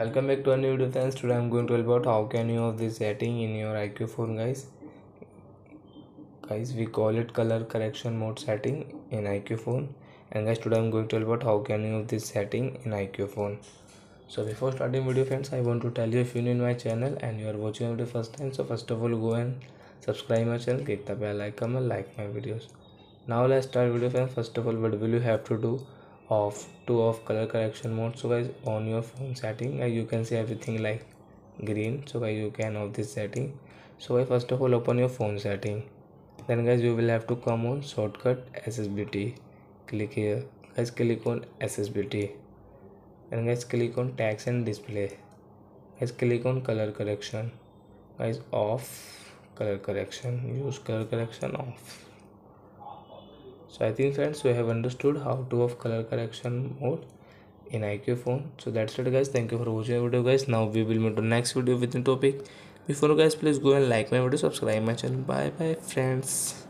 welcome back to a new video friends today i'm going to talk about how can you use this setting in your iq phone guys guys we call it color correction mode setting in iq phone and guys today i'm going to talk about how can you use this setting in iq phone so before starting video friends i want to tell you if you're new in my channel and you are watching the first time so first of all go and subscribe my channel click the bell icon and like my videos now let's start video friends first of all what will you have to do of two of color correction mode so guys on your phone setting you can see everything like green so guys you can off this setting so guys first of all open your phone setting then guys you will have to come on shortcut accessibility click here guys click on accessibility and guys click on text and display guys click on color correction guys off color correction use color correction off so i think friends we have understood how to of color correction mode in iq phone so that's it guys thank you for watching the video guys now we will move to next video with the topic before guys please go and like my video subscribe my channel bye bye friends